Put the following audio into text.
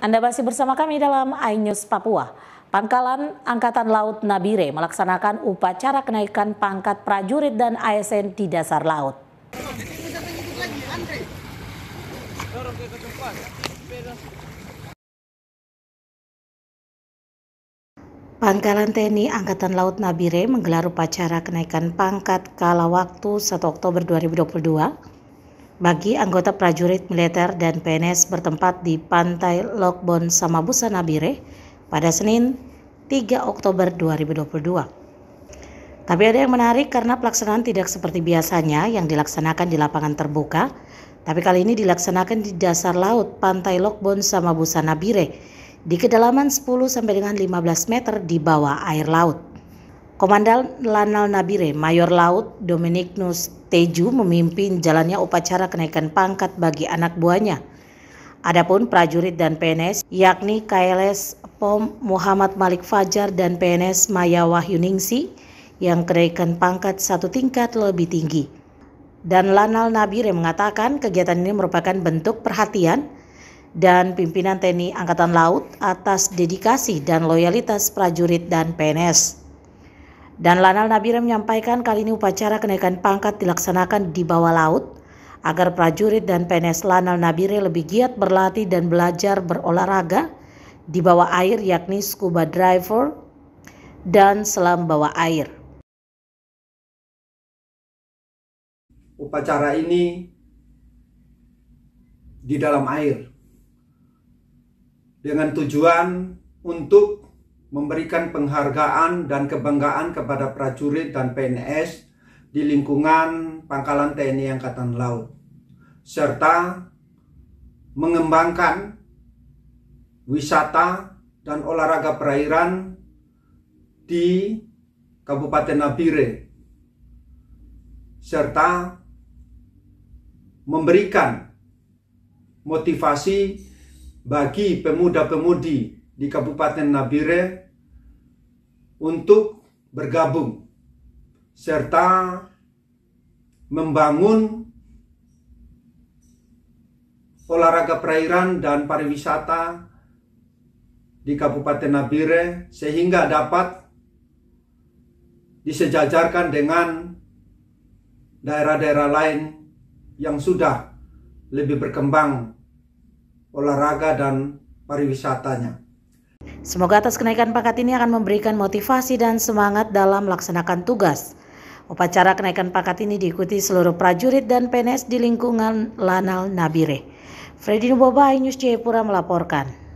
Anda masih bersama kami dalam iNews Papua. Pangkalan Angkatan Laut Nabire melaksanakan upacara kenaikan pangkat prajurit dan ASN di dasar laut. Pangkalan TNI Angkatan Laut Nabire menggelar upacara kenaikan pangkat kala waktu 1 Oktober 2022 bagi anggota prajurit militer dan PNS bertempat di Pantai Lokbon Samabusa Nabire pada Senin 3 Oktober 2022. Tapi ada yang menarik karena pelaksanaan tidak seperti biasanya yang dilaksanakan di lapangan terbuka, tapi kali ini dilaksanakan di dasar laut Pantai Lokbon Samabusa Nabire di kedalaman 10 sampai dengan 15 meter di bawah air laut. Komandan Lanal Nabire, Mayor Laut Dominikus Teju memimpin jalannya upacara kenaikan pangkat bagi anak buahnya. Adapun prajurit dan PNS yakni KLS POM Muhammad Malik Fajar dan PNS Maya Wahyuningsi yang kenaikan pangkat satu tingkat lebih tinggi. Dan Lanal Nabire mengatakan kegiatan ini merupakan bentuk perhatian dan pimpinan TNI Angkatan Laut atas dedikasi dan loyalitas prajurit dan PNS. Dan Lanal Nabira menyampaikan kali ini upacara kenaikan pangkat dilaksanakan di bawah laut agar prajurit dan PNS Lanal Nabire lebih giat berlatih dan belajar berolahraga di bawah air yakni scuba diver dan selam bawah air. Upacara ini di dalam air dengan tujuan untuk memberikan penghargaan dan kebanggaan kepada prajurit dan PNS di lingkungan pangkalan TNI Angkatan Laut, serta mengembangkan wisata dan olahraga perairan di Kabupaten Nabire, serta memberikan motivasi bagi pemuda-pemudi di Kabupaten Nabire untuk bergabung serta membangun olahraga perairan dan pariwisata di Kabupaten Nabire sehingga dapat disejajarkan dengan daerah-daerah lain yang sudah lebih berkembang olahraga dan pariwisatanya. Semoga atas kenaikan pangkat ini akan memberikan motivasi dan semangat dalam melaksanakan tugas. Upacara kenaikan pangkat ini diikuti seluruh prajurit dan PNS di lingkungan Lanal Nabire. Freddy Boba, News Jayapura melaporkan.